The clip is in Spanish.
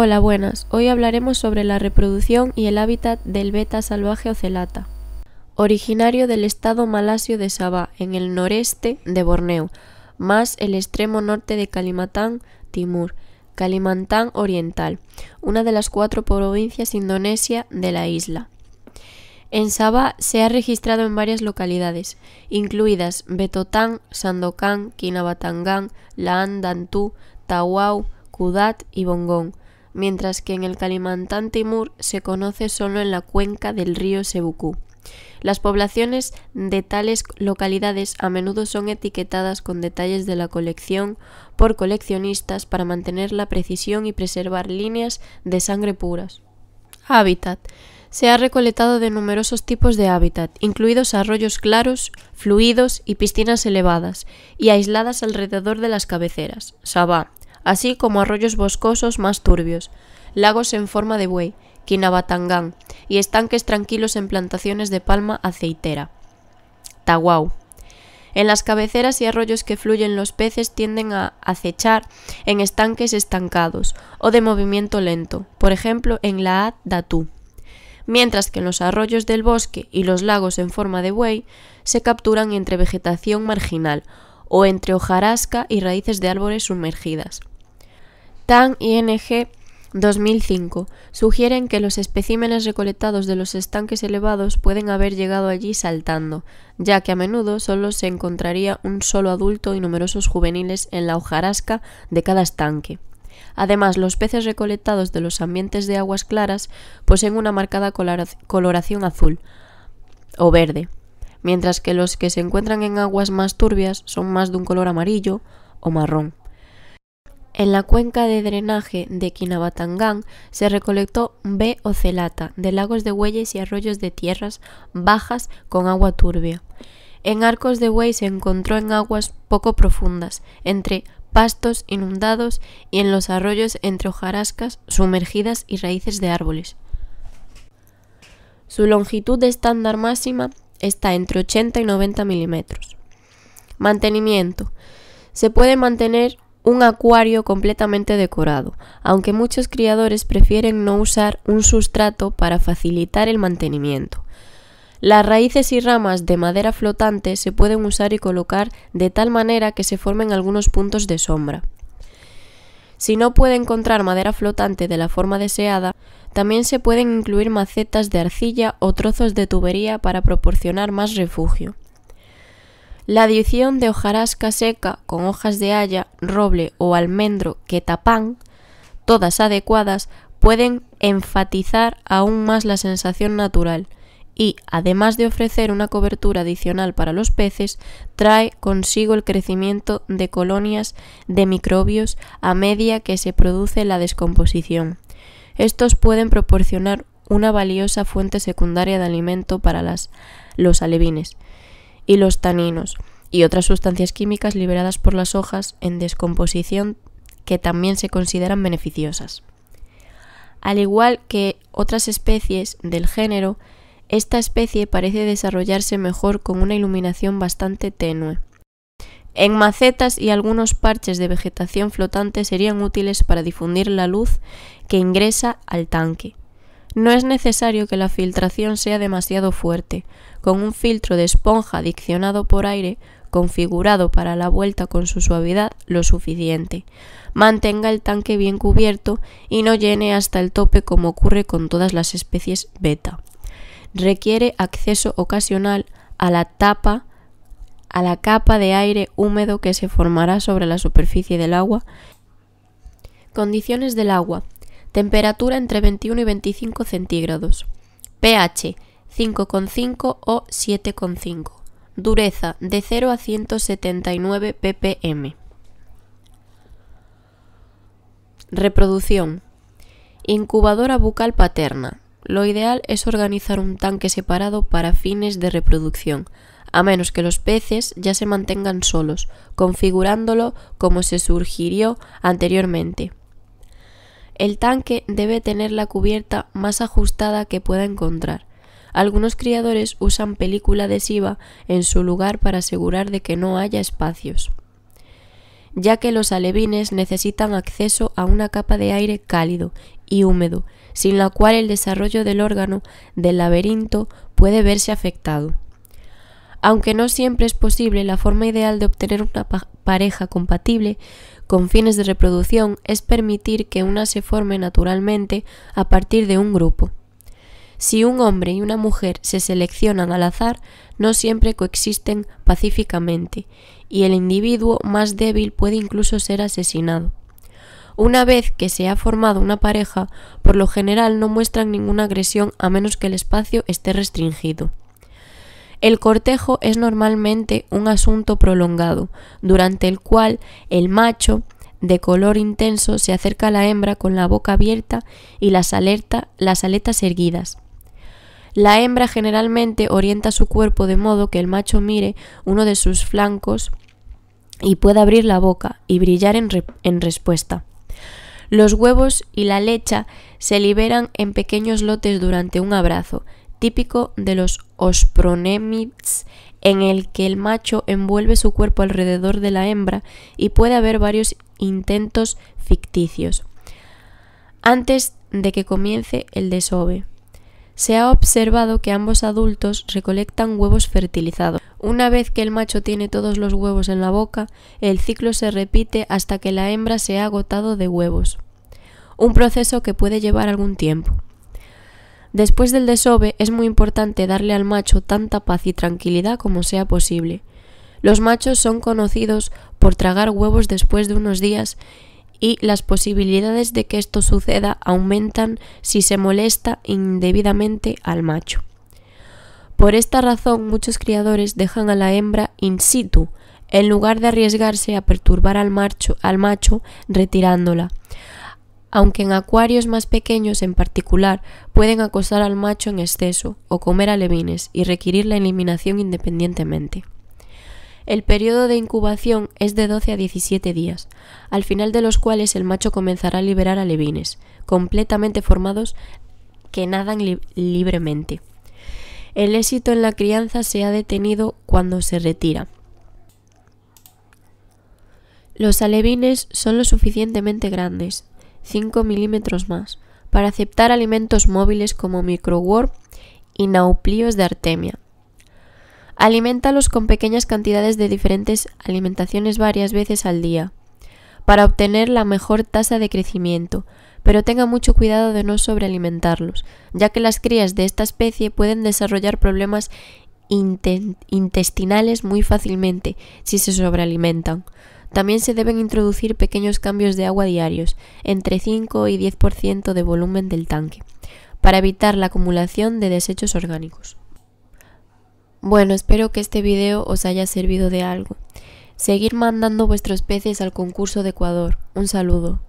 Hola, buenas. Hoy hablaremos sobre la reproducción y el hábitat del beta salvaje ocelata. Originario del estado malasio de Sabah, en el noreste de Borneo, más el extremo norte de Kalimantan, Timur, Kalimantan Oriental, una de las cuatro provincias indonesia de la isla. En Sabah se ha registrado en varias localidades, incluidas Betotán, Sandokan, Kinabatangan, Laan Dantú, Tawau, Kudat y Bongón mientras que en el Kalimantan Timur se conoce solo en la cuenca del río Sebuku. Las poblaciones de tales localidades a menudo son etiquetadas con detalles de la colección por coleccionistas para mantener la precisión y preservar líneas de sangre puras. Hábitat. Se ha recolectado de numerosos tipos de hábitat, incluidos arroyos claros, fluidos y piscinas elevadas, y aisladas alrededor de las cabeceras, sabá, así como arroyos boscosos más turbios, lagos en forma de buey, Quinabatangán, y estanques tranquilos en plantaciones de palma aceitera. Tahuau. En las cabeceras y arroyos que fluyen los peces tienden a acechar en estanques estancados o de movimiento lento, por ejemplo en la Ad Datú mientras que en los arroyos del bosque y los lagos en forma de buey se capturan entre vegetación marginal o entre hojarasca y raíces de árboles sumergidas. TAN ING 2005 sugieren que los especímenes recolectados de los estanques elevados pueden haber llegado allí saltando, ya que a menudo solo se encontraría un solo adulto y numerosos juveniles en la hojarasca de cada estanque. Además, los peces recolectados de los ambientes de aguas claras poseen una marcada coloración azul o verde, mientras que los que se encuentran en aguas más turbias son más de un color amarillo o marrón. En la cuenca de drenaje de Quinabatangán se recolectó B celata de lagos de bueyes y arroyos de tierras bajas con agua turbia. En Arcos de Buey se encontró en aguas poco profundas, entre pastos inundados y en los arroyos entre hojarascas sumergidas y raíces de árboles. Su longitud estándar máxima está entre 80 y 90 milímetros. Mantenimiento. Se puede mantener un acuario completamente decorado, aunque muchos criadores prefieren no usar un sustrato para facilitar el mantenimiento. Las raíces y ramas de madera flotante se pueden usar y colocar de tal manera que se formen algunos puntos de sombra. Si no puede encontrar madera flotante de la forma deseada, también se pueden incluir macetas de arcilla o trozos de tubería para proporcionar más refugio. La adición de hojarasca seca con hojas de haya, roble o almendro que tapan, todas adecuadas, pueden enfatizar aún más la sensación natural y, además de ofrecer una cobertura adicional para los peces, trae consigo el crecimiento de colonias de microbios a medida que se produce la descomposición. Estos pueden proporcionar una valiosa fuente secundaria de alimento para los alevines y los taninos, y otras sustancias químicas liberadas por las hojas en descomposición que también se consideran beneficiosas. Al igual que otras especies del género, esta especie parece desarrollarse mejor con una iluminación bastante tenue. En macetas y algunos parches de vegetación flotante serían útiles para difundir la luz que ingresa al tanque. No es necesario que la filtración sea demasiado fuerte. Con un filtro de esponja diccionado por aire, configurado para la vuelta con su suavidad lo suficiente. Mantenga el tanque bien cubierto y no llene hasta el tope como ocurre con todas las especies beta. Requiere acceso ocasional a la tapa a la capa de aire húmedo que se formará sobre la superficie del agua. Condiciones del agua temperatura entre 21 y 25 centígrados, pH 5,5 o 7,5, dureza de 0 a 179 ppm. Reproducción. Incubadora bucal paterna. Lo ideal es organizar un tanque separado para fines de reproducción, a menos que los peces ya se mantengan solos, configurándolo como se surgirió anteriormente. El tanque debe tener la cubierta más ajustada que pueda encontrar. Algunos criadores usan película adhesiva en su lugar para asegurar de que no haya espacios, ya que los alevines necesitan acceso a una capa de aire cálido y húmedo, sin la cual el desarrollo del órgano del laberinto puede verse afectado. Aunque no siempre es posible, la forma ideal de obtener una pareja compatible con fines de reproducción es permitir que una se forme naturalmente a partir de un grupo. Si un hombre y una mujer se seleccionan al azar, no siempre coexisten pacíficamente, y el individuo más débil puede incluso ser asesinado. Una vez que se ha formado una pareja, por lo general no muestran ninguna agresión a menos que el espacio esté restringido. El cortejo es normalmente un asunto prolongado, durante el cual el macho de color intenso se acerca a la hembra con la boca abierta y las, aletas erguidas. La hembra generalmente orienta su cuerpo de modo que el macho mire uno de sus flancos y pueda abrir la boca y brillar en, respuesta. Los huevos y la leche se liberan en pequeños lotes durante un abrazo, típico de los ospronemids, en el que el macho envuelve su cuerpo alrededor de la hembra y puede haber varios intentos ficticios antes de que comience el desove. Se ha observado que ambos adultos recolectan huevos fertilizados. Una vez que el macho tiene todos los huevos en la boca, el ciclo se repite hasta que la hembra se ha agotado de huevos. Un proceso que puede llevar algún tiempo. Después del desove es muy importante darle al macho tanta paz y tranquilidad como sea posible. Los machos son conocidos por tragar huevos después de unos días y las posibilidades de que esto suceda aumentan si se molesta indebidamente al macho. Por esta razón muchos criadores dejan a la hembra in situ, en lugar de arriesgarse a perturbar al macho, al macho retirándola aunque en acuarios más pequeños en particular pueden acosar al macho en exceso o comer alevines y requerir la eliminación independientemente. El periodo de incubación es de 12 a 17 días, al final de los cuales el macho comenzará a liberar alevines, completamente formados que nadan libremente. El éxito en la crianza se ha detenido cuando se retira. Los alevines son lo suficientemente grandes, 5 milímetros más, para aceptar alimentos móviles como microworm y nauplios de artemia. Aliméntalos con pequeñas cantidades de diferentes alimentaciones varias veces al día, para obtener la mejor tasa de crecimiento, pero tenga mucho cuidado de no sobrealimentarlos, ya que las crías de esta especie pueden desarrollar problemas intestinales muy fácilmente si se sobrealimentan. También se deben introducir pequeños cambios de agua diarios, entre 5 y 10% de volumen del tanque, para evitar la acumulación de desechos orgánicos. Bueno, espero que este video os haya servido de algo. Seguir mandando vuestros peces al concurso de Ecuador. Un saludo.